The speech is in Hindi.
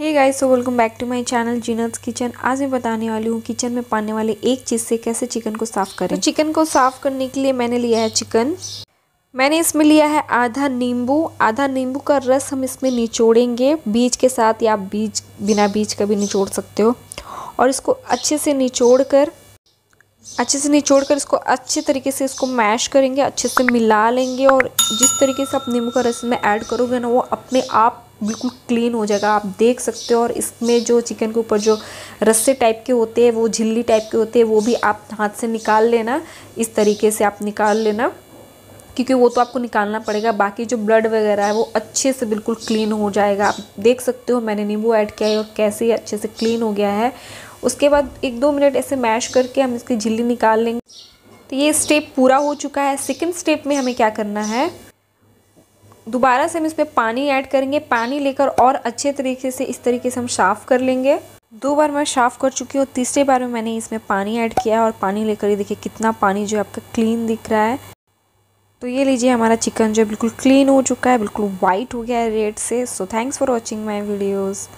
hey guys so welcome back to my channel Jeenus kitchen आज मैं बताने वाली हूँ किचन में पाने वाले एक चीज़ से कैसे चिकन को साफ़ करें तो चिकन को साफ़ करने के लिए मैंने लिया है चिकन मैंने इसमें लिया है आधा नींबू आधा नींबू का रस हम इसमें निचोड़ेंगे बीज के साथ या आप बीज बिना बीज का भी निचोड़ सकते हो और इसको अच्छे से निचोड़ कर अच्छे से निचोड़ कर इसको अच्छे तरीके से इसको मैश करेंगे अच्छे से मिला लेंगे और जिस तरीके से आप नींबू का रस में ऐड करोगे ना वो अपने आप बिल्कुल क्लीन हो जाएगा आप देख सकते हो और इसमें जो चिकन के ऊपर जो रस्से टाइप के होते हैं वो झिल्ली टाइप के होते हैं वो भी आप हाथ से निकाल लेना इस तरीके से आप निकाल लेना क्योंकि वो तो आपको निकालना पड़ेगा बाकी जो ब्लड वगैरह है वो अच्छे से बिल्कुल क्लीन हो जाएगा आप देख सकते हो मैंने नींबू ऐड किया है और कैसे अच्छे से क्लीन हो गया है उसके बाद एक दो मिनट ऐसे मैश करके हम इसकी झिल्ली निकाल लेंगे तो ये स्टेप पूरा हो चुका है सेकेंड स्टेप में हमें क्या करना है दोबारा से हम इसमें पानी ऐड करेंगे पानी लेकर और अच्छे तरीके से इस तरीके से हम साफ़ कर लेंगे दो बार मैं साफ़ कर चुकी हूँ तीसरे बार में मैंने इसमें पानी ऐड किया है और पानी लेकर ये देखिए कितना पानी जो है आपका क्लीन दिख रहा है तो ये लीजिए हमारा चिकन जो है बिल्कुल क्लीन हो चुका है बिल्कुल वाइट हो गया है रेड से so thanks for watching my videos